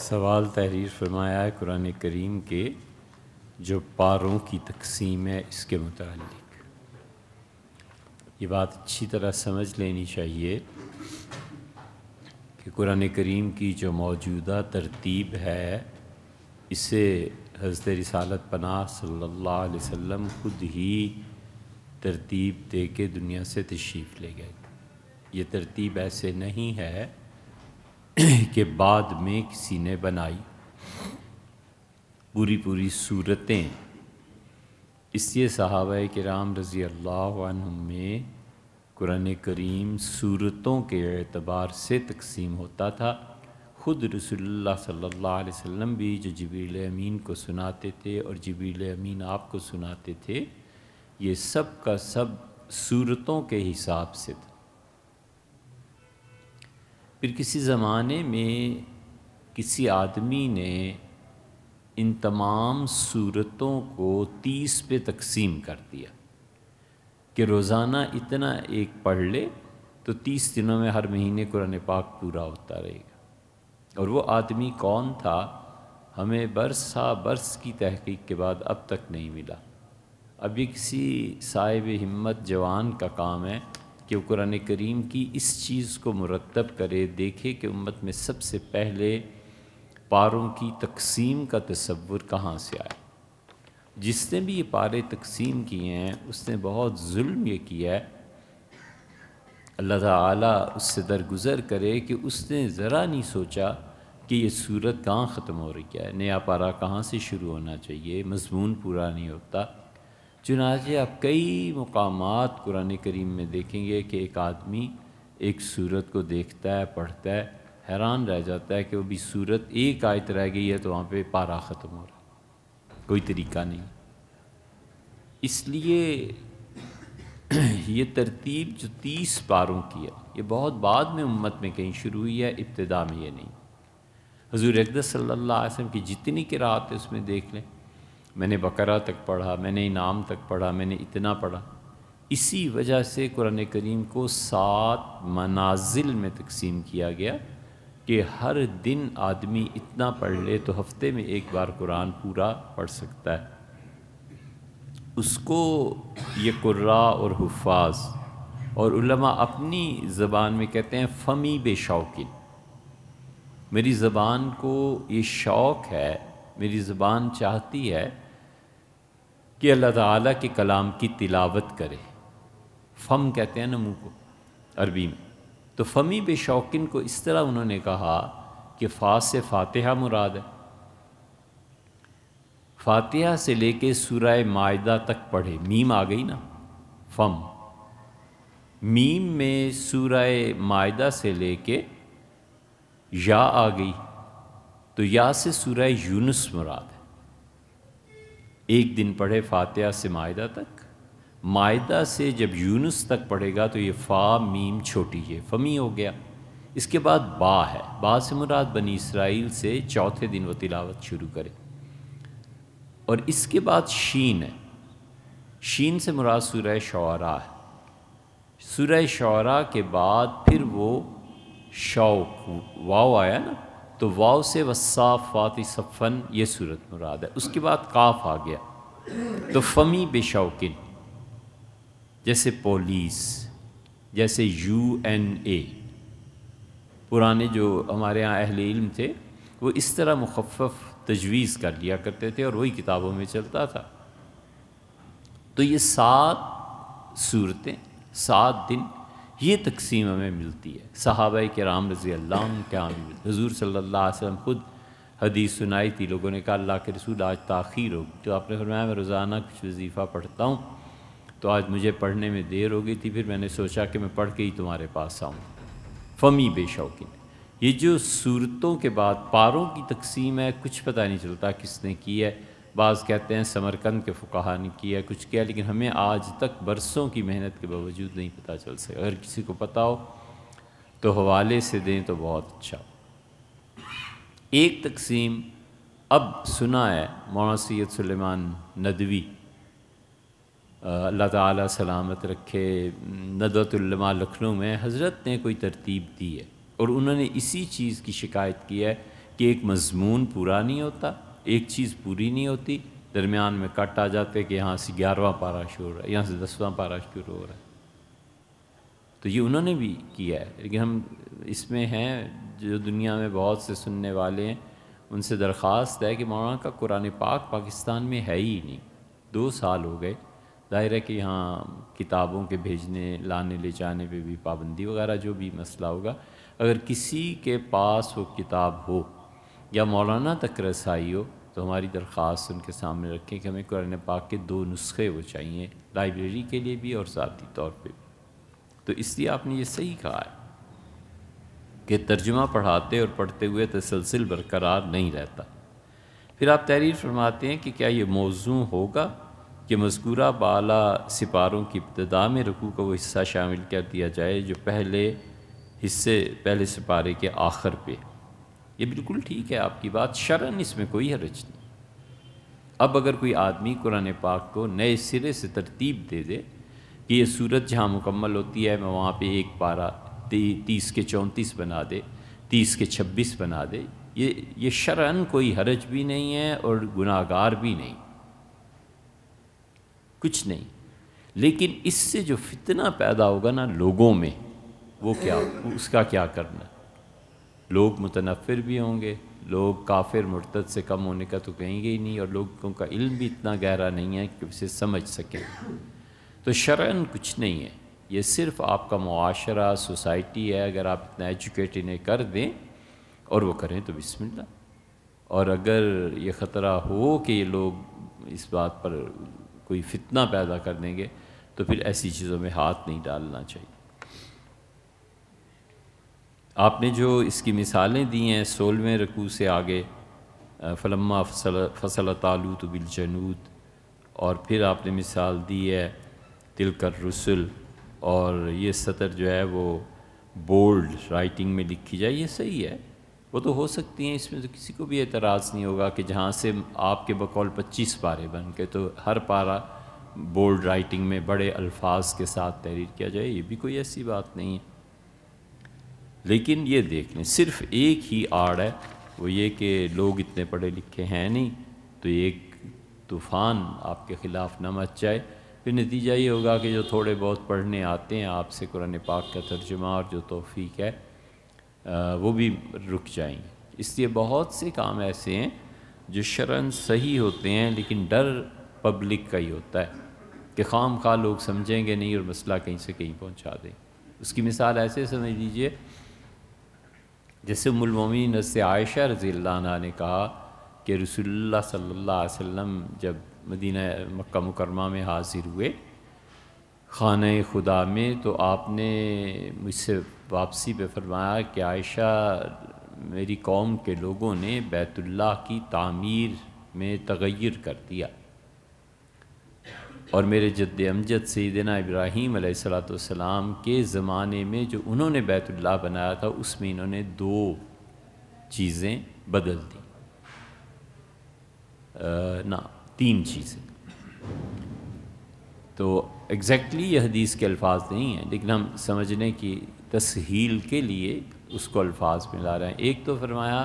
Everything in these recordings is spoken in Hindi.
सवाल तहरीर फरमाया है कुरान करीम के जो पारों की तकसीम है इसके मुतालिक ये बात अच्छी तरह समझ लेनी चाहिए कि कुरान करीम की जो मौजूदा तरतीब है इसे हजरत रिसालत पनाह सल्लल्लाहु अलैहि वसल्लम खुद ही तरतीब दे के दुनिया से तशरीफ़ ले गए ये तरतीब ऐसे नहीं है के बाद में किसी ने बनाई पूरी पूरी सूरतें इसलिए के राम रज़ी अल्लाह में कुरान करीम सूरतों के अतबार से तकसीम होता था ख़ुद रसोल्ला सल्ला वसम भी जो जबील अमीन को सुनाते थे और जबील अमीन आपको सुनाते थे ये सब का सब सूरतों के हिसाब से था फिर किसी ज़माने में किसी आदमी ने इन तमाम सूरतों को तीस पे तकसीम कर दिया कि रोज़ाना इतना एक पढ़ ले तो तीस दिनों में हर महीने कुरान पाक पूरा होता रहेगा और वो आदमी कौन था हमें बरसा बरस की तहकीक के बाद अब तक नहीं मिला अभी किसी साहिब हिम्मत जवान का काम है कि वो कुरान करीम की इस चीज़ को मुरतब करे देखे कि उम्मत में सबसे पहले पारों की तकसीम का तस्वुर कहाँ से आए जिसने भी ये पारे तकसीम किए हैं उसने बहुत जुल्म ये किया है अल्लाह ताला उससे दरगुजर करे कि उसने ज़रा नहीं सोचा कि ये सूरत कहाँ ख़त्म हो रही है नया पारा कहाँ से शुरू होना चाहिए मजमून पूरा नहीं होता चुनाचे आप कई मकाम कुरान करीम में देखेंगे कि एक आदमी एक सूरत को देखता है पढ़ता है हैरान रह जाता है कि वो भी सूरत एक आयत रह गई है तो वहाँ पे पारा ख़त्म हो रहा है कोई तरीका नहीं इसलिए ये तरतीब जो तीस पारों की है ये बहुत बाद में उम्मत में कहीं शुरू हुई है इब्तदा में ये नहीं हजूर अकदर सल्ला वसम की जितनी किरात है उसमें देख लें मैंने बकरा तक पढ़ा मैंने इनाम तक पढ़ा मैंने इतना पढ़ा इसी वजह से कुरान करीम को सात मनाजिल में तकसीम किया गया कि हर दिन आदमी इतना पढ़ ले तो हफ्ते में एक बार कुरान पूरा पढ़ सकता है उसको ये कुर्रा और हफाज और उलमा अपनी ज़बान में कहते हैं फ़मी बेशौकिन मेरी ज़बान को ये शौक़ है मेरी ज़बान चाहती है कि अल्लाह ताला के कलाम की तिलावत करे फ़म कहते हैं ना मुँह को अरबी में तो फ़मी बे शौकिन को इस तरह उन्होंने कहा कि फा से फातिहा मुराद है फातिहा से लेके सूरह मायदा तक पढ़े मीम आ गई ना फ़म मीम में सूरह मायदा से लेके या आ गई तो या से सूरह यूनुस मुराद एक दिन पढ़े फातिहा से मायदा तक मायदा से जब यूनुस तक पढ़ेगा तो ये फ़ा मीम छोटी ये फमी हो गया इसके बाद बा है बा से मुराद बनी इसराइल से चौथे दिन वो तिलावत शुरू करे और इसके बाद शीन है शीन से मुराद सूर्य शौरा है सूर्य शौरा के बाद फिर वो शौक वाव आया ना तो वाव से वसाफ़ात सफ़न ये सूरत मुराद है उसके बाद काफ आ गया तो फमी बेशौकिन जैसे पोलिस जैसे यू एन ए पुराने जो हमारे यहाँ अहल इल्म थे वो इस तरह मुखफ़ तजवीज़ कर लिया करते थे और वही किताबों में चलता था तो ये सात सूरतें सात दिन ये तकसीम हमें मिलती है सहाबा के राम रज़ी अल्लाह क्या मिलती हजूर सल्ला वसम ख़ुद हदीस सुनाई थी लोगों ने कहा अल्लाह के रसूल आज ताखिर होगी तो आपने फरमाया मैं रोज़ाना कुछ वजीफ़ा पढ़ता हूँ तो आज मुझे पढ़ने में देर हो गई थी फिर मैंने सोचा कि मैं पढ़ के ही तुम्हारे पास आऊँ फमी शौकीन ये जो सूरतों के बाद पारों की तकसीम है कुछ पता नहीं चलता किसने की है बाज़ कहते हैं समरकंद के फ़ुकाहा ने किया कुछ किया लेकिन हमें आज तक बरसों की मेहनत के बावजूद नहीं पता चल सके अगर किसी को पता हो तो हवाले से दें तो बहुत अच्छा एक तकसीम अब सुना है मौना सैद सलेमान नदवी अल्लाह ताला सलामत रखे नदतुल्लमा लखनऊ में हज़रत ने कोई तरतीब दी है और उन्होंने इसी चीज़ की शिकायत की है कि एक मजमून पूरा नहीं होता एक चीज़ पूरी नहीं होती दरमियान में कट आ जाते कि यहाँ से ग्यारहवा पारा शुरू हो रहा है यहाँ से दसवां पारा शुरू हो रहा है तो ये उन्होंने भी किया है लेकिन हम इसमें हैं जो दुनिया में बहुत से सुनने वाले हैं उनसे दरख्वास्त है कि मौलाना का कुरान पाक पाकिस्तान में है ही नहीं दो साल हो गए जाहिर है कि यहाँ किताबों के भेजने लाने ले जाने पे भी पाबंदी वगैरह जो भी मसला होगा अगर किसी के पास वो किताब हो या मौलाना तक रसाई हो तो हमारी दरख्वास्त उनके सामने रखें कि हमें कुरान पाक के दो नुस्खे वो चाहिए लाइब्रेरी के लिए भी और ज़ाती तौर पर भी तो इसलिए आपने ये सही कहा है कि तर्जुमा पढ़ाते और पढ़ते हुए तसलसिल बरकरार नहीं रहता फिर आप तहरीर फरमाते हैं कि क्या ये मौजू होगा कि मजकूरा बाला सिपारों की इब्तदा में रकू का वो हिस्सा शामिल कर दिया जाए जो पहले हिस्से पहले सिपारे के आखिर पे ये बिल्कुल ठीक है आपकी बात शरण इसमें कोई हरज नहीं अब अगर कोई आदमी कुरान पाक को नए सिरे से तरतीब दे दे कि ये सूरत जहाँ मुकम्मल होती है मैं वहाँ पे एक पारा ती, तीस के चौंतीस बना दे तीस के छब्बीस बना दे ये ये शरण कोई हरज भी नहीं है और गुनागार भी नहीं कुछ नहीं लेकिन इससे जो फितना पैदा होगा ना लोगों में वो क्या उसका क्या करना लोग मुतनफ़िर भी होंगे लोग काफिर मुर्तद से कम होने का तो कहेंगे ही नहीं और लोगों का इल्म भी इतना गहरा नहीं है कि उसे समझ सकें तो शरण कुछ नहीं है ये सिर्फ आपका मुआशरा सोसाइटी है अगर आप इतना एजुकेट इन्हें कर दें और वो करें तो बिस्मिल्लाह और अगर ये ख़तरा हो कि ये लोग इस बात पर कोई फितना पैदा कर देंगे तो फिर ऐसी चीज़ों में हाथ नहीं डालना चाहिए आपने जो इसकी मिसालें दी हैं सोलहवें रकू से आगे फलम्मा फसल फसल तो बिलजनूद और फिर आपने मिसाल दी है तिलकर रसुल और ये सतर जो है वो बोल्ड राइटिंग में लिखी जाए ये सही है वो तो हो सकती हैं इसमें तो किसी को भी एतराज़ नहीं होगा कि जहाँ से आपके बकौल पच्चीस पारे बन के तो हर पारा बोल्ड राइटिंग में बड़े अल्फाज के साथ तहरीर किया जाए ये भी कोई ऐसी बात नहीं है लेकिन ये देख लें सिर्फ एक ही आड़ है वो ये कि लोग इतने पढ़े लिखे हैं नहीं तो एक तूफ़ान आपके ख़िलाफ़ न मच जाए फिर नतीजा ये होगा कि जो थोड़े बहुत पढ़ने आते हैं आपसे कुरान पाक का तर्जुमा और जो तोफ़ी है आ, वो भी रुक जाएंगे इसलिए बहुत से काम ऐसे हैं जो शरण सही होते हैं लेकिन डर पब्लिक का ही होता है कि खाम खा लोग समझेंगे नहीं और मसला कहीं से कहीं पहुंचा दें उसकी मिसाल ऐसे समझ लीजिए जैसे मुलमिन से आयशा रज़ील्ला ने कहा कि रसोल्ला सल्ला वसम जब मदीना मक्का मुकरमा में हाजिर हुए खान खुदा में तो आपने मुझसे वापसी पे फरमाया कि आयशा मेरी कौम के लोगों ने बैतुल्ला की तामीर में तगैर कर दिया और मेरे जद अमजद सईदना इब्राहीम सलाम के ज़माने में जो उन्होंने बैतुल्ला बनाया था उसमें इन्होंने दो चीज़ें बदल दी आ, ना तीन चीज़ें तो एग्जैक्टली यह हदीस के अल्फाज नहीं हैं लेकिन हम समझने की तसहील के लिए उसको अल्फाज मिला रहे हैं एक तो फरमाया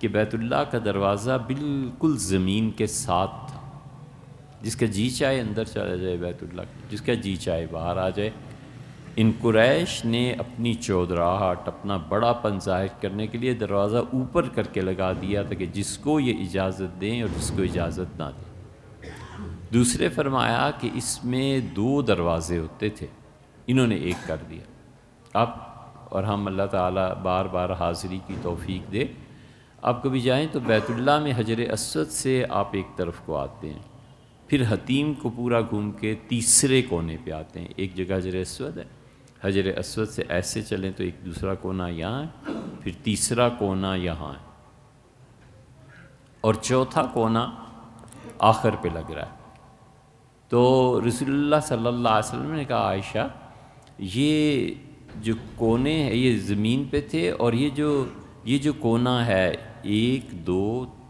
कि बैतुल्ला का दरवाज़ा बिल्कुल ज़मीन के साथ जिसका जी चाहे अंदर चला जाए बैतुल्ला जिसका जी चाहे बाहर आ जाए इन कुरैश ने अपनी चौधराहट अपना बड़ा पन जाहिर करने के लिए दरवाज़ा ऊपर करके लगा दिया था कि जिसको ये इजाज़त दें और जिसको इजाज़त ना दें दूसरे फरमाया कि इसमें दो दरवाज़े होते थे इन्होंने एक कर दिया अब और हम अल्लाह ताला बार बार हाज़िरी की तौफीक दे आप कभी जाएं तो बैतुल्ला में हजर असद से आप एक तरफ को आते हैं फिर हतीम को पूरा घूम के तीसरे कोने पे आते हैं एक जगह हजर अस्वद है हजर अस्वद से ऐसे चलें तो एक दूसरा कोना यहाँ है फिर तीसरा कोना यहाँ है और चौथा कोना आखिर पे लग रहा है तो रसोल्ला सल्ला वसलम ने कहा आयशा ये जो कोने हैं ये ज़मीन पे थे और ये जो ये जो कोना है एक दो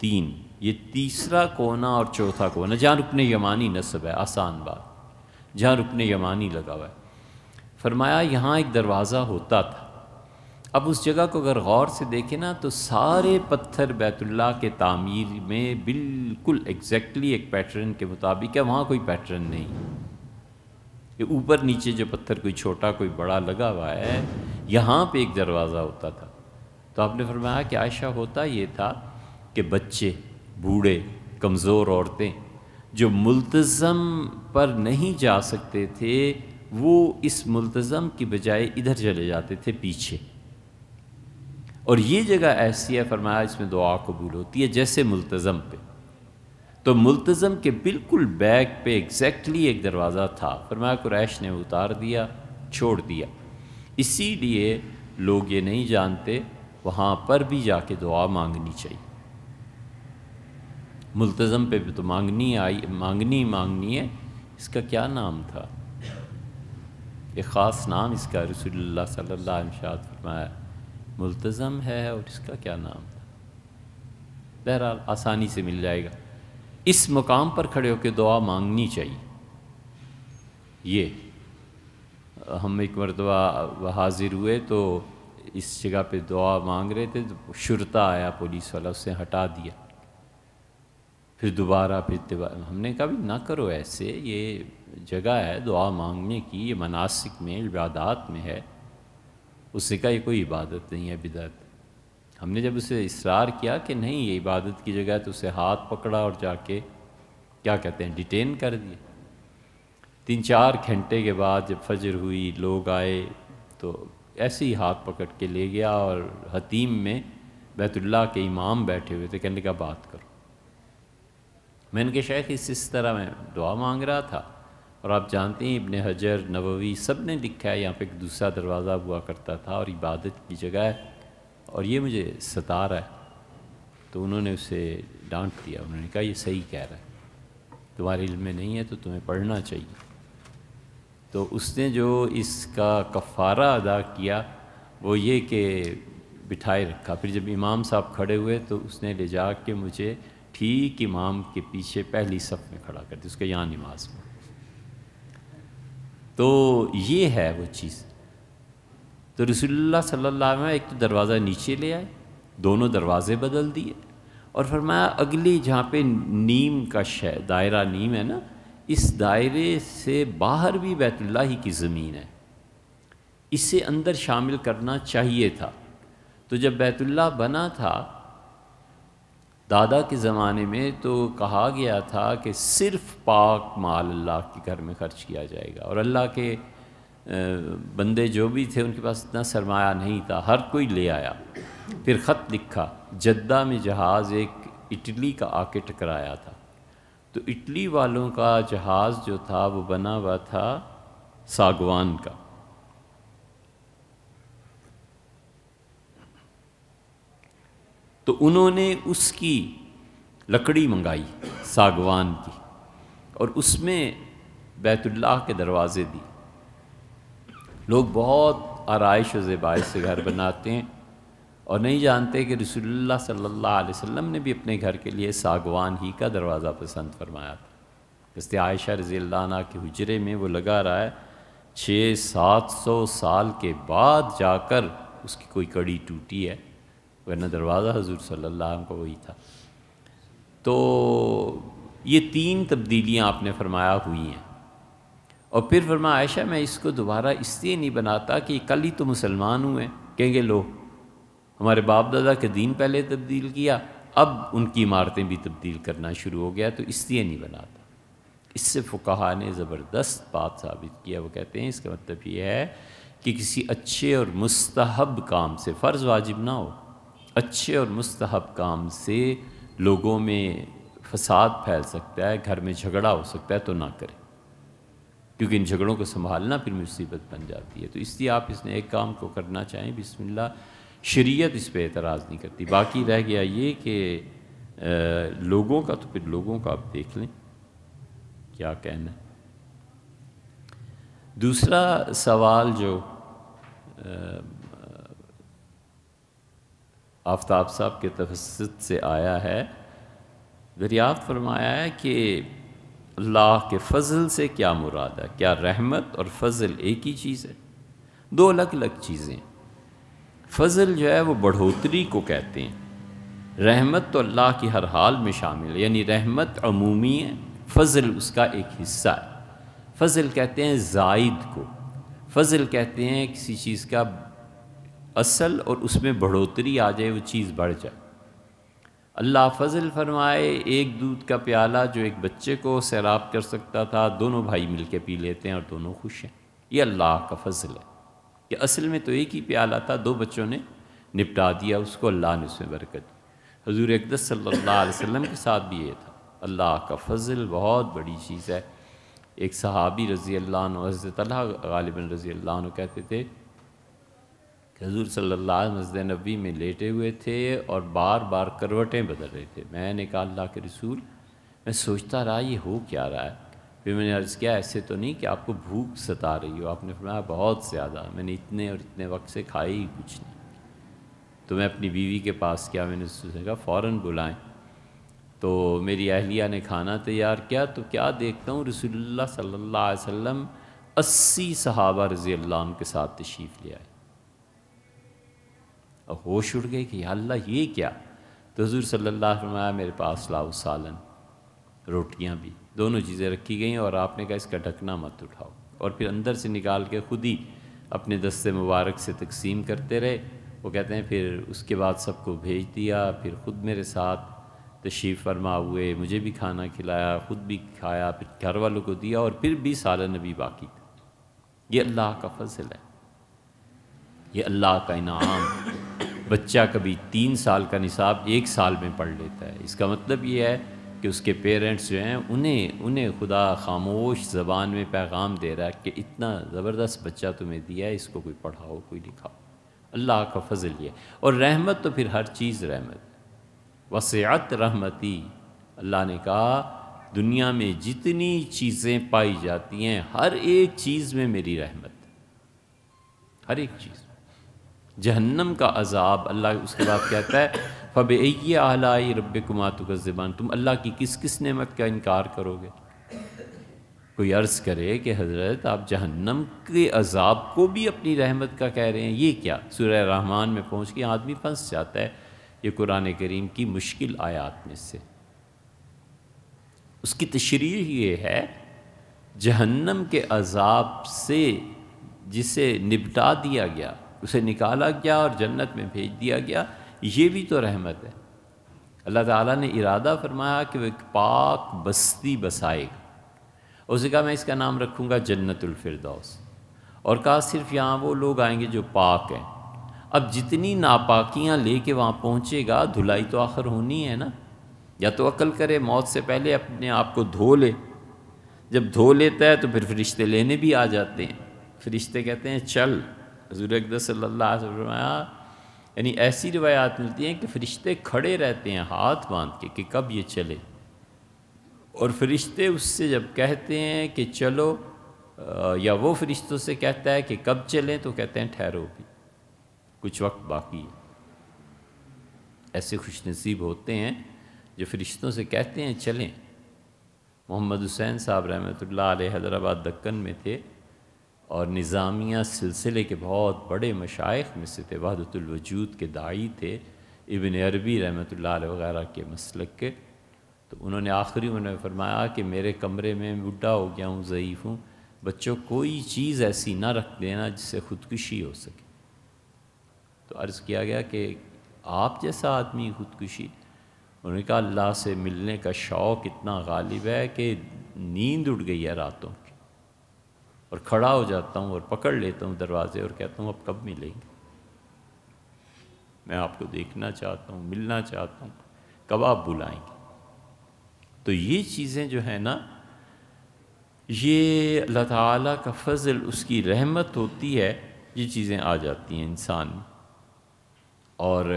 तीन ये तीसरा कोना और चौथा कोना जहाँ रुकन यमानी नसब है आसान बात जहाँ रुकन यमानी लगा हुआ है फरमाया यहाँ एक दरवाज़ा होता था अब उस जगह को अगर गौर से देखें ना तो सारे पत्थर बैतुल्ला के तामीर में बिल्कुल एग्जैक्टली एक पैटर्न के मुताबिक है वहाँ कोई पैटर्न नहीं ये ऊपर नीचे जो पत्थर कोई छोटा कोई बड़ा लगा हुआ है यहाँ पे एक दरवाज़ा होता था तो आपने फरमाया कि आयशा होता ये था कि बच्चे बूढ़े कमज़ोर औरतें जो मुलतज़म पर नहीं जा सकते थे वो इस मुलतज़म की बजाय इधर चले जाते थे पीछे और ये जगह ऐसी है फरमाया इसमें दुआ कबूल होती है जैसे मुलतज़म पे तो मुलतज़म के बिल्कुल बैक पे एग्जैक्टली एक दरवाज़ा था फरमाया कुरैश ने उतार दिया छोड़ दिया इसीलिए लोग ये नहीं जानते वहाँ पर भी जाके दुआ मांगनी चाहिए मुलतज़म पे भी तो मांगनी आई मांगनी मांगनी है इसका क्या नाम था एक ख़ास नाम इसका रसोल्ला सल्ला फरमाया मुलतज़म है और इसका क्या नाम था बहरहाल आसानी से मिल जाएगा इस मुकाम पर खड़े होकर दुआ मांगनी चाहिए ये हम एक मरतबा हाजिर हुए तो इस जगह पे दुआ मांग रहे थे तो शुरता आया पुलिस वाला उसने हटा दिया फिर दोबारा फिर दोबारा हमने कहा भी ना करो ऐसे ये जगह है दुआ मांगने की ये मनासिक में इबादात में है उससे कहा ये कोई इबादत नहीं है बिदत हमने जब उसे इसरार किया कि नहीं ये इबादत की जगह है तो उसे हाथ पकड़ा और जाके क्या कहते हैं डिटेन कर दिए तीन चार घंटे के बाद जब फजर हुई लोग आए तो ऐसे ही हाथ पकड़ के ले गया और हतीम में बैतुल्ला के इमाम बैठे हुए थे कहने का बात करो मैंने कहा शेख इस इस तरह मैं दुआ मांग रहा था और आप जानते हैं इबन हजर नबवी सब ने लिखा है यहाँ पे एक दूसरा दरवाज़ा हुआ करता था और इबादत की जगह है और ये मुझे सता रहा है तो उन्होंने उसे डांट दिया उन्होंने कहा ये सही कह रहा है तुम्हारे इल्म में नहीं है तो तुम्हें पढ़ना चाहिए तो उसने जो इसका कफ़ारा अदा किया वो ये कि बिठाए रखा फिर जब इमाम साहब खड़े हुए तो उसने ले जा के मुझे ठीक इमाम के पीछे पहली सफ़ में खड़ा कर दिया उसके यहाँ नमाज में तो ये है वो चीज़ तो रसुल्ला सल्ला एक तो दरवाज़ा नीचे ले आए दोनों दरवाजे बदल दिए और फरमाया अगली जहाँ पे नीम का श दायरा नीम है ना इस दायरे से बाहर भी बैतुल्ला ही की ज़मीन है इसे अंदर शामिल करना चाहिए था तो जब बैतुल्ला बना था दादा के ज़माने में तो कहा गया था कि सिर्फ पाक माल अल्लाह के घर में ख़र्च किया जाएगा और अल्लाह के बंदे जो भी थे उनके पास इतना सरमाया नहीं था हर कोई ले आया फिर ख़त लिखा जद्दा में जहाज़ एक इटली का आके टकराया था तो इटली वालों का जहाज़ जो था वो बना हुआ था सागवान का तो उन्होंने उसकी लकड़ी मंगाई सागवान की और उसमें बैतुल्लाह के दरवाज़े दिए लोग बहुत आरइश ज़ेबाइश से घर बनाते हैं और नहीं जानते कि रसुल्ला सल्लल्लाहु अलैहि वसल्लम ने भी अपने घर के लिए सागवान ही का दरवाज़ा पसंद फरमाया था इसलिए आयशा रजी के हजरे में वो लगा रहा है छः सात सौ साल के बाद जाकर उसकी कोई कड़ी टूटी है वरना दरवाज़ा हजूर सल्लल्लाहु को का वही था तो ये तीन तब्दीलियाँ आपने फरमाया हुई हैं और फिर फरमा आयशा मैं इसको दोबारा इसलिए नहीं बनाता कि कल ही तो मुसलमान हुए कहेंगे लो हमारे बाप दादा के दीन पहले तब्दील किया अब उनकी इमारतें भी तब्दील करना शुरू हो गया तो इसलिए नहीं बनाता इससे फ़ुकाहा ने ज़बरदस्त बात साबित किया वो कहते हैं इसका मतलब ये है कि किसी अच्छे और मुस्तहब काम से फ़र्ज़ वाजिब ना हो अच्छे और मुस्तहब काम से लोगों में फसाद फैल सकता है घर में झगड़ा हो सकता है तो ना करें क्योंकि इन झगड़ों को संभालना फिर मुसीबत बन जाती है तो इसलिए आप इस नए काम को करना चाहें बिस्मिल्लाह शरीयत इस पर एतराज़ नहीं करती बाकी रह गया ये कि लोगों का तो फिर लोगों का आप देख लें क्या कहना है दूसरा सवाल जो आ, आफ्ताब साहब के तवसत से आया है दरियाफ्त फरमाया है कि अल्लाह के फजल से क्या मुराद है क्या रहमत और फजल एक ही चीज़ है दो अलग अलग चीज़ें फजल जो है वो बढ़ोतरी को कहते हैं रहमत तो अल्लाह की हर हाल में शामिल है यानी रहमत अमूमी है फजल उसका एक हिस्सा है फजल कहते हैं जायद को फजल कहते हैं किसी चीज़ का असल और उसमें बढ़ोतरी आ जाए वो चीज़ बढ़ जाए अल्लाह फजल फरमाए एक दूध का प्याला जो एक बच्चे को सैराब कर सकता था दोनों भाई मिल के पी लेते हैं और दोनों खुश हैं ये अल्लाह का फजल है कि असल में तो एक ही प्याला था दो बच्चों ने निपटा दिया उसको अल्लाह ने उसमें बरकत दी हजूर अकदस सल्ला वसम के साथ भी ये था अल्लाह का फजल बहुत बड़ी चीज़ है एक सहाबी रज़ी अल्लाह हज़रत रज़ी अल्लाह कहते थे हजूर सल्ला मस्जिद नबी में लेटे हुए थे और बार बार करवटें बदल रहे थे मैंने कहा अल्लाह के रसूल मैं सोचता रहा ये हो क्या रहा है फिर मैंने अर्ज़ किया ऐसे तो नहीं कि आपको भूख सता रही हो आपने फरमाया बहुत ज़्यादा मैंने इतने और इतने वक्त से खाई ही कुछ नहीं तो मैं अपनी बीवी के पास क्या मैंने उससे कहा फ़ौर बुलाएँ तो मेरी अहलिया ने खाना तैयार किया तो क्या देखता हूँ रसोल्ला सल्ला वसम अस्सी सहाबा रज़ी अल्लाह के साथ तशीफ़ ले आए और होश उड़ गए कि अल्लाह ये क्या तो हजूर सल्ला फरमाया मेरे पास लाओ सालन रोटियाँ भी दोनों चीज़ें रखी गई और आपने कहा इसका ढकना मत उठाओ और फिर अंदर से निकाल के खुद ही अपने दस्ते मुबारक से तकसीम करते रहे वो कहते हैं फिर उसके बाद सबको भेज दिया फिर ख़ुद मेरे साथ तशीफ़ फरमा हुए मुझे भी खाना खिलाया ख़ुद भी खाया फिर घर वालों को दिया और फिर भी सालन नबी बाकी था ये अल्लाह का फजल है ये अल्लाह का इनाम बच्चा कभी तीन साल का निसाब एक साल में पढ़ लेता है इसका मतलब ये है कि उसके पेरेंट्स जो हैं उन्हें उन्हें खुदा खामोश ज़बान में पैगाम दे रहा है कि इतना ज़बरदस्त बच्चा तुम्हें दिया है इसको कोई पढ़ाओ कोई लिखाओ अल्लाह का फजल ये और रहमत तो फिर हर चीज़ रहमत वसैत रहमती अल्लाह ने कहा दुनिया में जितनी चीज़ें पाई जाती हैं हर एक चीज़ में मेरी रहमत हर एक चीज़ जहन्नम का अजाब अल्लाह उसके बाद कहता है फ़ब ए आलाई रब कुमातु का ज़बान तुम अल्लाह की किस किस नेमत का इनकार करोगे कोई अर्ज़ करे कि हज़रत आप जहन्नम के अजाब को भी अपनी रहमत का कह रहे हैं ये क्या सुरह रहमान में पहुँच के आदमी फंस जाता है ये कुरान करीम की मुश्किल आयात में से उसकी तशरी ये है जहन्नम के अजाब से जिसे निपटा दिया गया उसे निकाला गया और जन्नत में भेज दिया गया ये भी तो रहमत है अल्लाह ताला ने इरादा फरमाया कि वह एक पाक बस्ती बसाएगा उसने कहा मैं इसका नाम रखूँगा जन्नतफरदौस और कहा सिर्फ यहाँ वो लोग आएंगे जो पाक हैं अब जितनी नापाकियाँ ले कर वहाँ पहुँचेगा धुलाई तो आखिर होनी है ना या तो अक्ल करे मौत से पहले अपने आप को धो ले जब धो लेता है तो फिर फरिश्ते लेने भी आ जाते हैं फरिश्ते कहते हैं चल हजूर अकदर यानी ऐसी रवायात मिलती हैं कि फ़रिश्ते खड़े रहते हैं हाथ बांध के कि कब ये चले और फरिश्ते उससे जब कहते हैं कि चलो या वो फरिश्तों से कहता है कि कब चलें तो कहते हैं ठहरो भी कुछ वक्त बाकी है ऐसे खुश नसीब होते हैं जो फरिश्तों से कहते हैं चलें मोहम्मद हुसैन साहब रहमत ला हैदराबाद दक्कन में थे और निज़ामिया सिलसिले के बहुत बड़े मशाइ में से थे वहदतुलवजूद के दाई थे इबन अरबी रहमत वगैरह के मसलक के तो उन्होंने आखिरी उन्होंने फरमाया कि मेरे कमरे में बुढ़ा हो गया हूँ ज़यीफ़ हूँ बच्चों कोई चीज़ ऐसी ना रख देना जिससे ख़ुदकुशी हो सके तो अर्ज़ किया गया कि आप जैसा आदमी ख़ुदकुशी उन्होंने कहा अल्लाह से मिलने का शौक़ इतना गालिब है कि नींद उड़ गई है रातों और खड़ा हो जाता हूँ और पकड़ लेता हूँ दरवाजे और कहता हूँ अब कब मिलेंगे मैं आपको देखना चाहता हूँ मिलना चाहता हूँ कब आप बुलाएंगे तो ये चीज़ें जो है ना ये अल्लाह ताला का फजल उसकी रहमत होती है ये चीज़ें आ जाती हैं इंसान में और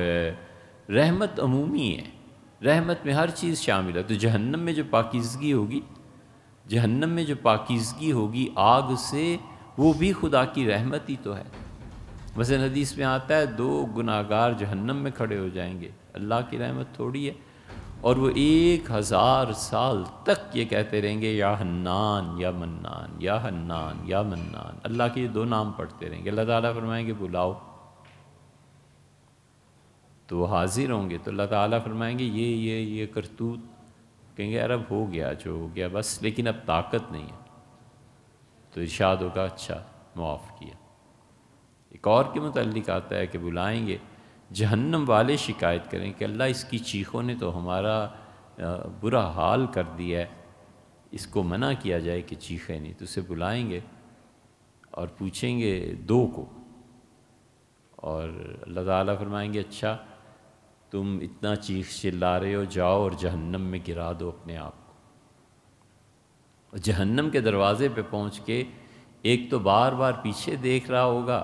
रहमत अमूमी है रहमत में हर चीज़ शामिल है तो जहन्नम में जो पाकिजगी होगी जहन्नम में जो पाकिजगी होगी आग से वो भी खुदा की रहमत ही तो है वसन हदीस में आता है दो गुनागार जहन्नम में खड़े हो जाएंगे अल्लाह की रहमत थोड़ी है और वो एक हज़ार साल तक ये कहते रहेंगे या हन्नान या मन्नान या हन्नान या मन्नान अल्लाह के ये दो नाम पढ़ते रहेंगे अल्लाह ताला फरमाएंगे बुलाओ तो वो हाजिर होंगे तो अल्लाह ताला फरमाएंगे ये ये ये करतूत कहेंगे अरब हो गया जो हो गया बस लेकिन अब ताकत नहीं है तो इर्शाद होगा अच्छा मुआफ़ किया एक और के मतलब आता है कि बुलाएंगे जहन्नम वाले शिकायत करें कि अल्लाह इसकी चीखों ने तो हमारा बुरा हाल कर दिया है इसको मना किया जाए कि चीखे नहीं तो उसे बुलाएंगे और पूछेंगे दो को और अल्लाह ताला फरमाएंगे अच्छा तुम इतना चीख चिल्ला रहे हो जाओ और जहन्नम में गिरा दो अपने आप को जहन्नम के दरवाज़े पे पहुंच के एक तो बार बार पीछे देख रहा होगा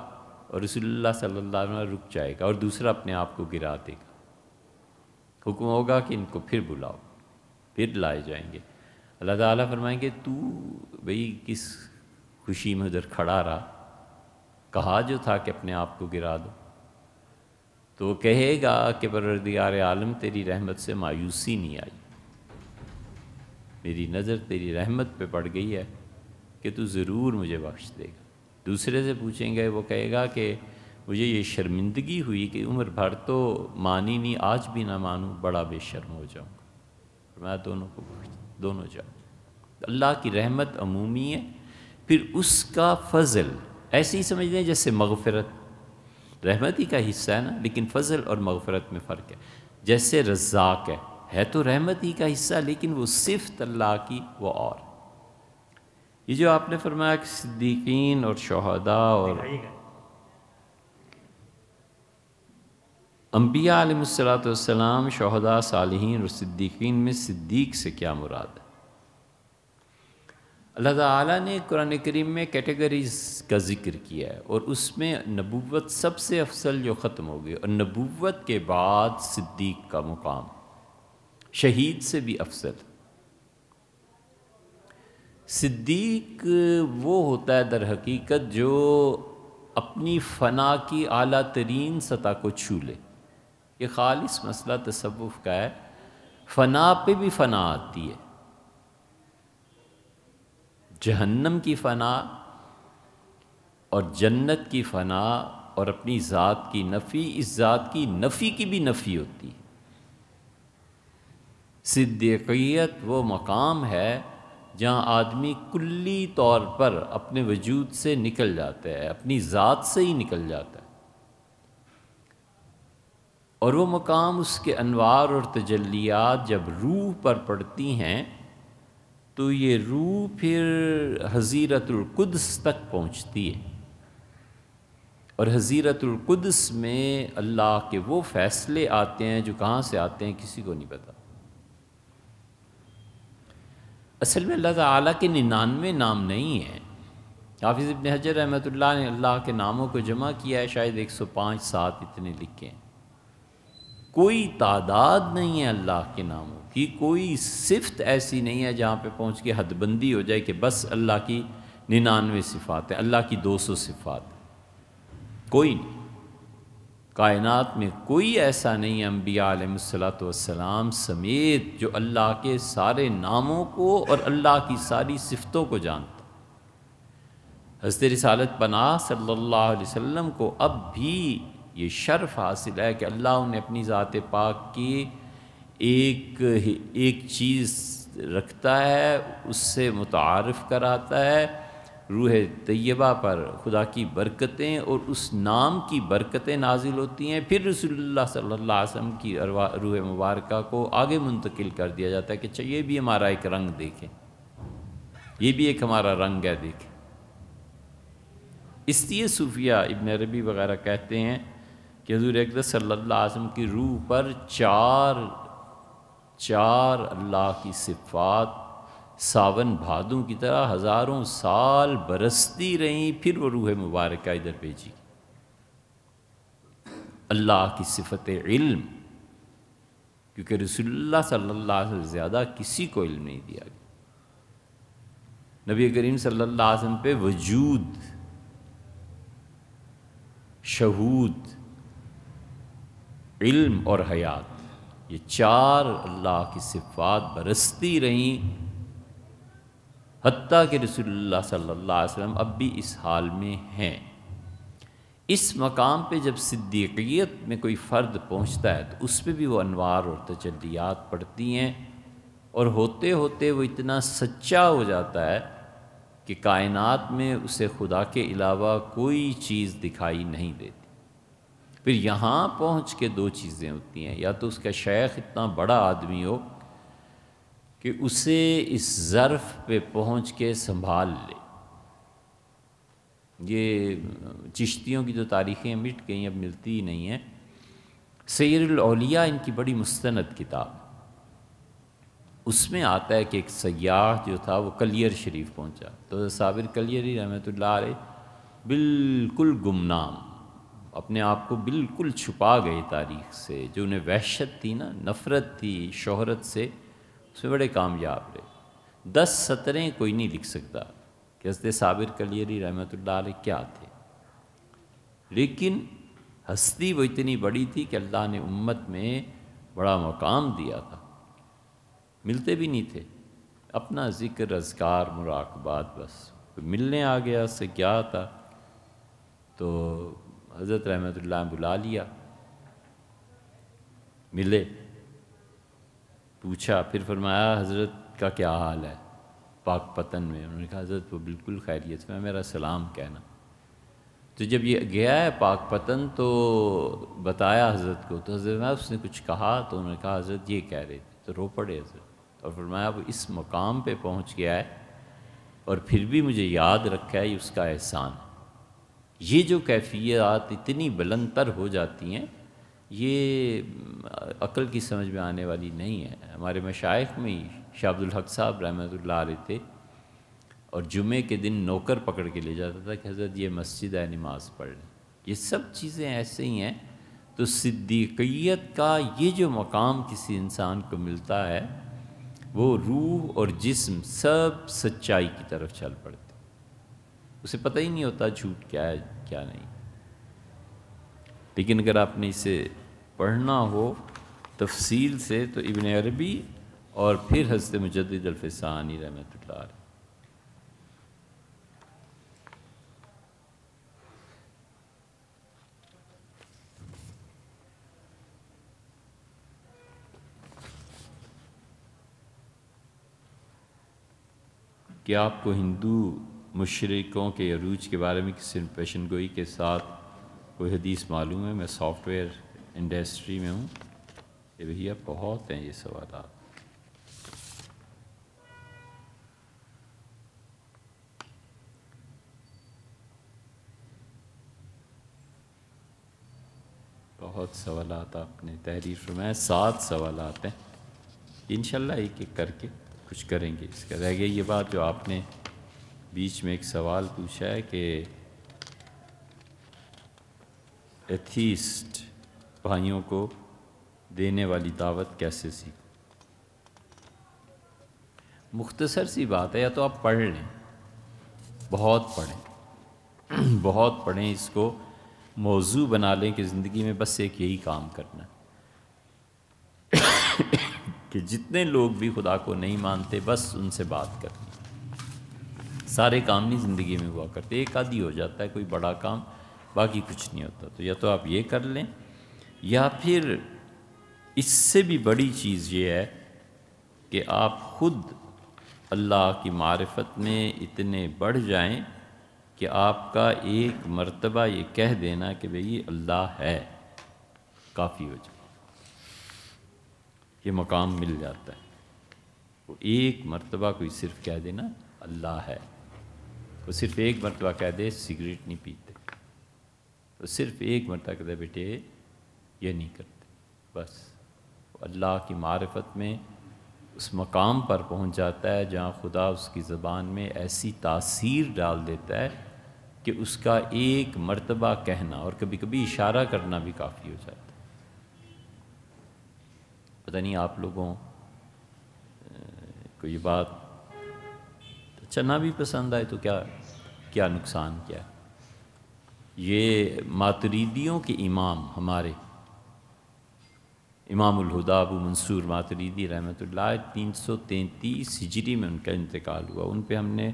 और रसोल्ला सल्ला रुक जाएगा और दूसरा अपने आप को गिरा देगा हुक्म होगा कि इनको फिर बुलाओ फिर लाए जाएंगे अल्लाह ताला फरमाएंगे तू भाई किस खुशी में उधर खड़ा रहा कहा जो था कि अपने आप को गिरा दो तो कहेगा कि परवरदिगार आलम तेरी रहमत से मायूसी नहीं आई मेरी नज़र तेरी रहमत पे पड़ गई है कि तू ज़रूर मुझे बख्श देगा दूसरे से पूछेंगे वो कहेगा कि मुझे ये शर्मिंदगी हुई कि उम्र भर तो मानी नहीं आज भी ना मानूँ बड़ा बेशर्म हो जाऊँगा मैं दोनों को दोनों जाऊँ अल्लाह की रहमत अमूमी है फिर उसका फजल ऐसे ही समझ लें जैसे मगफरत रहमत ही का हिस्सा है ना लेकिन फजल और मगफरत में फ़र्क है जैसे रज़ाक है है तो रहमत ही का हिस्सा लेकिन वो सिर्फ अल्लाह की वो और ये जो आपने फरमाया कि सिद्दीकीन और शहदा और अम्बिया सलाम शहदा सालहीन और सिद्दीकीन में सिद्दीक से क्या मुराद है अल्लाह ताला ने कुरान करीम में कैटेगरीज़ का जिक्र किया है और उसमें नबूवत सबसे अफसल जो ख़त्म हो गई और नबूवत के बाद सिद्दीक का मुकाम शहीद से भी अफसल सिद्दीक वो होता है दर हकीकत जो अपनी फ़ना की अला तरीन सतह को छू ले ये खालिस मसला तसवुफ़ का है फ़ना पे भी फ़ना आती है जहन्नम की फ़ना और जन्नत की फ़ना और अपनी ज़ात की नफ़ी इस ज़ात की नफ़ी की भी नफ़ी होती है सिद्दीकियत वो मकाम है जहाँ आदमी कुल्ली तौर पर अपने वजूद से निकल जाता है अपनी ज़ात से ही निकल जाता है और वो मकाम उसके अनवार और तजलियात जब रूह पर पड़ती हैं तो ये रूह फिर हज़ीरतुल्कुदस तक पहुँचती है और हज़ीरतुल्कुदस में अल्लाह के वो फ़ैसले आते हैं जो कहाँ से आते हैं किसी को नहीं पता असल में अल्लाह ताला के निन्यानवे नाम नहीं हैं हाफिज़ इबन हजर रहमतुल्लाह ने अल्लाह के नामों को जमा किया है शायद एक सौ पाँच सात इतने लिखे हैं कोई तादाद नहीं है अल्लाह के नामों कि कोई सिफत ऐसी नहीं है जहाँ पे पहुँच के हदबंदी हो जाए कि बस अल्लाह की निन्यानवे सिफ़ात है अल्लाह की दो सौ सिफ़ात कोई नहीं कायनात में कोई ऐसा नहीं है अम्बियालाम समेत जो अल्लाह के सारे नामों को और अल्लाह की सारी सिफतों को जानता हजत रसालत पना सल्ला वम को अब भी ये शर्फ हासिल है कि अल्लाह उन्हें अपनी ज़ात पाक की एक ही एक चीज़ रखता है उससे मुतारफ़ कराता है रूह तय्यबा पर खुदा की बरकतें और उस नाम की बरकतें नाजिल होती हैं फिर रसोल्ला सल्ला वसम की रूह मुबारक को आगे मुंतकिल कर दिया जाता है कि अच्छा ये भी हमारा एक रंग देखें ये भी एक हमारा रंग है देखें इसलिए सूफिया इबन अरबी वगैरह कहते हैं कि हजूर अकदर सल्ला वसम की रूह पर चार चार अल्लाह की सिफात सावन भादों की तरह हज़ारों साल बरसती रहीं फिर वह रूह मुबारक इधर भेजी अल्लाह की सिफत इल्म क्योंकि रसुल्ला सल्ला से ज़्यादा किसी को इल्म नहीं दिया गया नबी करीम सल्ला पे वजूद शहूद इल्म और हयात ये चार अल्लाह की सिफात बरसती रहीं हती कि रसोल्ला सल्ला अब भी इस हाल में हैं इस मकाम पे जब सिद्दीकियत में कोई फ़र्द पहुंचता है तो उस पर भी वो अनवार और तजलियात पड़ती हैं और होते होते वो इतना सच्चा हो जाता है कि कायनात में उसे खुदा के अलावा कोई चीज़ दिखाई नहीं देती फिर यहाँ पहुँच के दो चीज़ें होती हैं या तो उसका शेख इतना बड़ा आदमी हो कि उसे इस ज़र्फ़ पे पहुँच के संभाल ले ये चिश्तियों की जो तारीखें मिट गई अब मिलती ही नहीं हैं सैरलिया इनकी बड़ी मुस्तंद किताब उसमें आता है कि एक सयाह जो था वो कलियर शरीफ पहुंचा तो साबिर कलियर ही रहमत ला बिल्कुल गुमनाम अपने आप को बिल्कुल छुपा गए तारीख से जो उन्हें वहशत थी ना नफ़रत थी शोहरत से उसमें बड़े कामयाब रहे दस सतरें कोई नहीं लिख सकता कि हंसते साबिर कलियरी रहमतुल्ला क्या थे लेकिन हस्ती वो इतनी बड़ी थी कि अल्लाह ने उम्मत में बड़ा मकाम दिया था मिलते भी नहीं थे अपना ज़िक्र रजगार मुराकबात बस तो मिलने आ गया से क्या था तो हज़रत रहमत बुला लिया मिले पूछा फिर फरमाया हज़रत का क्या हाल है पाक पतन में उन्होंने कहा हज़रत वो बिल्कुल खैरियत में मेरा सलाम कहना तो जब ये गया है पाक पतन तो बताया हज़रत को तो हज़रत साहब उसने कुछ कहा तो उन्होंने कहा हज़रत ये कह रहे थे तो रो पड़े हज़रत और फरमाया अब इस मकाम पे पहुंच गया है और फिर भी मुझे याद रखा है ये उसका एहसान है ये जो कैफियत इतनी तर हो जाती हैं ये अकल की समझ में आने वाली नहीं है हमारे मशाइ में ही शाह अब्दुल हक साहब रहमतुल्ला थे और जुमे के दिन नौकर पकड़ के ले जाता था कि हज़रत ये मस्जिद है नमाज पढ़ लें ये सब चीज़ें ऐसे ही हैं तो सिद्दीक़ियत का ये जो मकाम किसी इंसान को मिलता है वो रूह और जिस्म सब सच्चाई की तरफ चल पड़ते उसे पता ही नहीं होता झूठ क्या है क्या नहीं लेकिन अगर आपने इसे पढ़ना हो तफसील से तो इबन अरबी और फिर हंसते मुजद अलफ़ानी रहमत कि आपको हिंदू मशरक़ों के अरूज के बारे में किसी पेशन गोई के साथ कोई हदीस मालूम है मैं सॉफ्टवेयर इंडस्ट्री में हूँ ये भैया बहुत हैं ये सवाल बहुत सवाल आपने तहरीर फरमाया सात सवाल हैं इन एक एक करके कुछ करेंगे इसका रह गई ये बात जो आपने बीच में एक सवाल पूछा है कि एथीस्ट भाइयों को देने वाली दावत कैसे सीखो मुख्तसर सी बात है या तो आप पढ़ लें बहुत पढ़ें बहुत पढ़ें इसको मौजू बना लें कि ज़िंदगी में बस एक यही काम करना कि जितने लोग भी खुदा को नहीं मानते बस उनसे बात करनी सारे काम नहीं ज़िंदगी में हुआ करते एक आदि हो जाता है कोई बड़ा काम बाकी कुछ नहीं होता तो या तो आप ये कर लें या फिर इससे भी बड़ी चीज़ ये है कि आप खुद अल्लाह की मारफत में इतने बढ़ जाएं कि आपका एक मर्तबा ये कह देना कि भाई अल्लाह है काफ़ी हो जाए ये मकाम मिल जाता है वो एक मर्तबा कोई सिर्फ कह देना अल्लाह है वो सिर्फ एक मरतबा कह दे सिगरेट नहीं पीते वो सिर्फ एक मरतबा कह दे बेटे ये नहीं करते बस अल्लाह की मारफत में उस मकाम पर पहुंच जाता है जहाँ खुदा उसकी ज़बान में ऐसी तासीर डाल देता है कि उसका एक मरतबा कहना और कभी कभी इशारा करना भी काफ़ी हो जाता है पता नहीं आप लोगों को ये बात चना भी पसंद आए तो क्या क्या नुकसान क्या है ये मातरीदियों के इमाम हमारे इमाम हुदा अबू मंसूर मातरीदी रहमतुल्लाह तीन सौ तैंतीस हिजरी में उनका इंतकाल हुआ उन पर हमने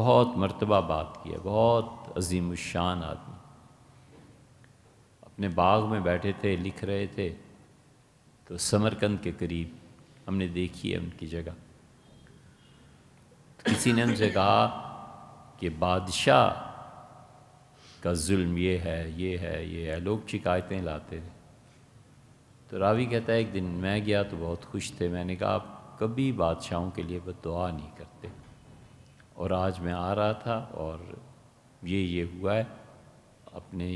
बहुत मरतबा बात किया बहुत अजीम शान आदमी अपने बाग में बैठे थे लिख रहे थे तो समरकंद के करीब हमने देखी है उनकी जगह किसी ने उनसे कहा कि बादशाह का जुल्म ये है ये है ये है लोग शिकायतें लाते थे तो रावी कहता है एक दिन मैं गया तो बहुत खुश थे मैंने कहा आप कभी बादशाहों के लिए बद दुआ नहीं करते और आज मैं आ रहा था और ये ये हुआ है अपने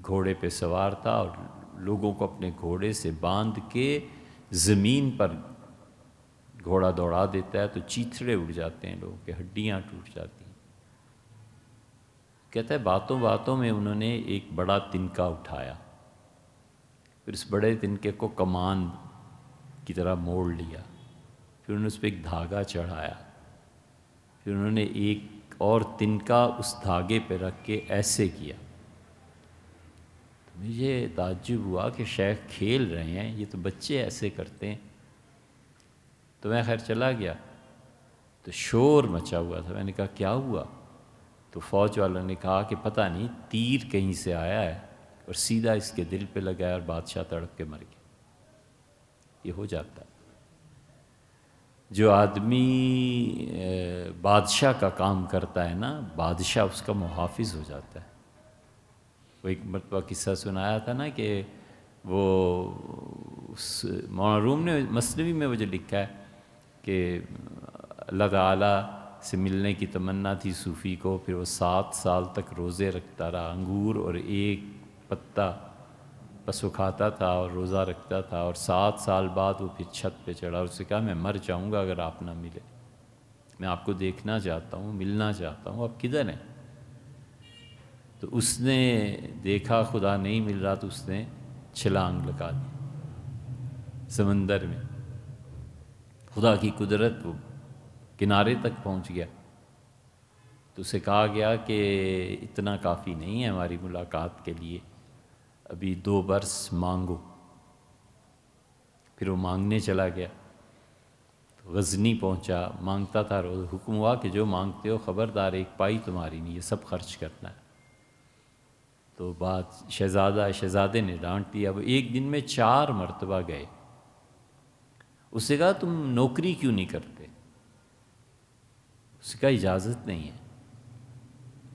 घोड़े पे सवार था और लोगों को अपने घोड़े से बांध के ज़मीन पर घोड़ा दौड़ा देता है तो चीथड़े उड़ जाते हैं लोगों के हड्डियाँ टूट जाती हैं कहता है बातों बातों में उन्होंने एक बड़ा तिनका उठाया फिर उस बड़े तिनके को कमान की तरह मोड़ लिया फिर उन्होंने उस पर एक धागा चढ़ाया फिर उन्होंने एक और तिनका उस धागे पर रख के ऐसे किया तो मुझे ताजुब हुआ कि शेख खेल रहे हैं ये तो बच्चे ऐसे करते हैं तो मैं खैर चला गया तो शोर मचा हुआ था मैंने कहा क्या हुआ तो फौज वालों ने कहा कि पता नहीं तीर कहीं से आया है और सीधा इसके दिल पे लगाया और बादशाह तड़प के मर गया ये हो जाता जो आदमी बादशाह का काम करता है ना बादशाह उसका मुहाफ़ हो जाता है वो एक मरतबा किस्सा सुनाया था ना कि वो उस मौना रूम ने मसनवी में वो जो लिखा है कि अल्लाह से मिलने की तमन्ना थी सूफ़ी को फिर वो सात साल तक रोज़े रखता रहा अंगूर और एक पत्ता बस वो खाता था और रोज़ा रखता था और सात साल बाद वो फिर छत पे चढ़ा और कहा मैं मर जाऊँगा अगर आप ना मिले मैं आपको देखना चाहता हूँ मिलना चाहता हूँ आप किधर हैं तो उसने देखा खुदा नहीं मिल रहा तो उसने छलांग लगा दी समंदर में खुदा की कुदरत किनारे तक पहुंच गया तो उसे कहा गया कि इतना काफ़ी नहीं है हमारी मुलाकात के लिए अभी दो बरस मांगो फिर वो मांगने चला गया तो गजनी पहुंचा मांगता था रोज़ हुक्म हुआ कि जो मांगते हो ख़बरदार एक पाई तुम्हारी नहीं ये सब खर्च करना है तो बात शहज़ादा शहज़ादे ने डांट दिया अब एक दिन में चार मरतबा गए उससे कहा तुम नौकरी क्यों नहीं करते उसका इजाज़त नहीं है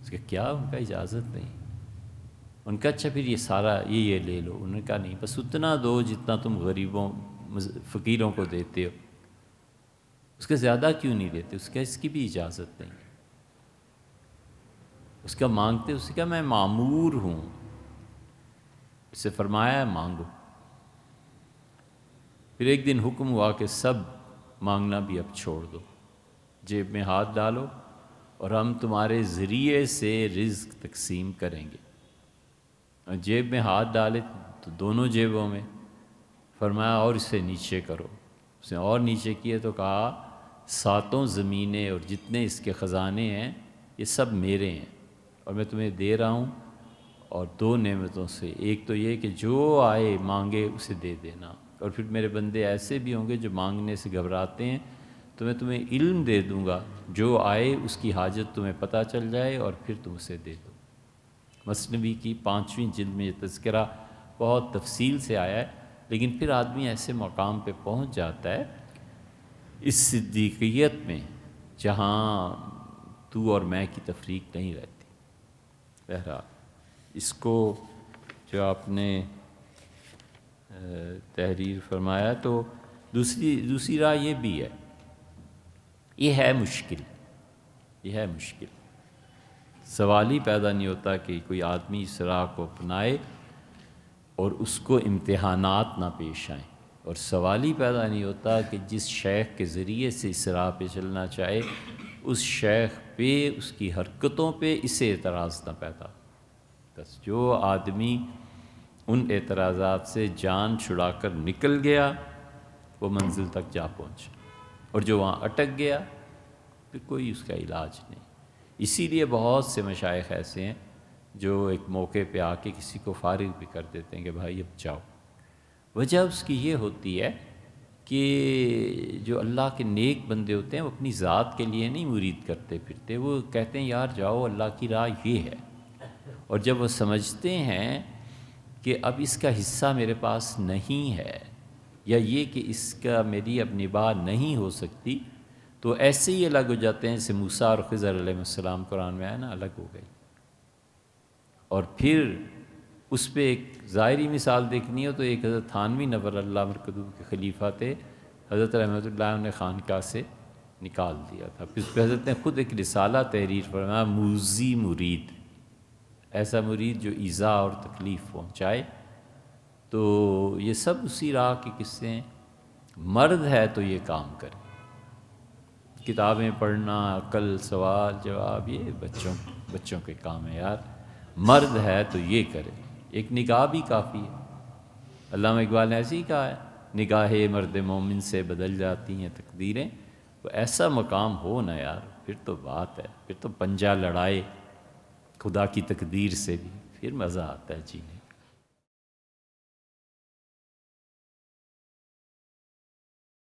उसका क्या उनका इजाज़त नहीं उनका अच्छा फिर ये सारा ये ये ले लो उन्होंने कहा नहीं बस उतना दो जितना तुम गरीबों फ़कीरों को देते हो उसके ज़्यादा क्यों नहीं देते उसका इसकी भी इजाज़त नहीं उसका मांगते उसका मैं मामूर हूँ इसे फरमाया है मांगो फिर एक दिन हुक्म हुआ कि सब मांगना भी अब छोड़ दो जेब में हाथ डालो और हम तुम्हारे ज़रिए से रिज्क तकसीम करेंगे और जेब में हाथ डाले तो दोनों जेबों में फरमाया और इसे नीचे करो उसने और नीचे किए तो कहा सातों ज़मीनें और जितने इसके ख़जाने हैं ये सब मेरे हैं और मैं तुम्हें दे रहा हूँ और दो नेमतों से एक तो ये कि जो आए मांगे उसे दे देना और फिर मेरे बंदे ऐसे भी होंगे जो मांगने से घबराते हैं तो मैं तुम्हें इल्म दे दूंगा जो आए उसकी हाजत तुम्हें पता चल जाए और फिर तुम उसे दे दो मसनबी की पाँचवीं जिल्द में ये तस्करा बहुत तफसील से आया है लेकिन फिर आदमी ऐसे मकाम पर पहुँच जाता है इस सिद्दीकियत में जहाँ तू और मैं की तफरीक नहीं रहती बहरा इसको जो आपने तहरीर फरमाया तो दूसरी दूसरी राह ये भी है ये है मुश्किल ये है मुश्किल सवाल ही पैदा नहीं होता कि कोई आदमी इस राह को अपनाए और उसको इम्तहानात ना पेश आएँ और सवाल ही पैदा नहीं होता कि जिस शेख के ज़रिए से इस राह पे चलना चाहे उस शेख पे उसकी हरकतों पे इसे एतराज़ ना पैदा बस जो आदमी उन एतराज़ात से जान छुड़ा कर निकल गया वो मंजिल तक जा पहुँचा और जो वहाँ अटक गया फिर कोई उसका इलाज नहीं इसीलिए बहुत से मशाइ ऐसे हैं जो एक मौके पे आके किसी को फारिग भी कर देते हैं कि भाई अब जाओ वजह उसकी ये होती है कि जो अल्लाह के नेक बंदे होते हैं वो अपनी ज़ात के लिए नहीं मुरीद करते फिरते वो कहते हैं यार जाओ अल्लाह की राह ये है और जब वो समझते हैं कि अब इसका हिस्सा मेरे पास नहीं है या ये कि इसका मेरी अब निभा नहीं हो सकती तो ऐसे ही अलग हो जाते हैं जैसे मूसा और ख़ज़र आसमाम कुरान में आया ना अलग हो गई और फिर उस पर एक ज़ाहरी मिसाल देखनी हो तो एक हज़रत थानवी नबर अल्लाह के खलीफा थे हज़रत रहमतुल्लाह ने खानका से निकाल दिया था फिर उस पर हज़रत ने ख़ुद एक रिसाला तहरीर फरमाया मूजी मुरीद ऐसा मुरीद जो ईज़ा और तकलीफ़ पहुँचाए तो ये सब उसी राह के किस्से हैं मर्द है तो ये काम करे किताबें पढ़ना कल सवाल जवाब ये बच्चों बच्चों के काम है यार मर्द है तो ये करे एक निगाह भी काफ़ी है अल्लाह इकबाल ने ऐसे ही कहा है निगाहें मर्द मोमिन से बदल जाती हैं तकदीरें तो ऐसा मकाम हो ना यार फिर तो बात है फिर तो पंजा लड़ाए खुदा की तकदीर से भी फिर मज़ा आता है जीने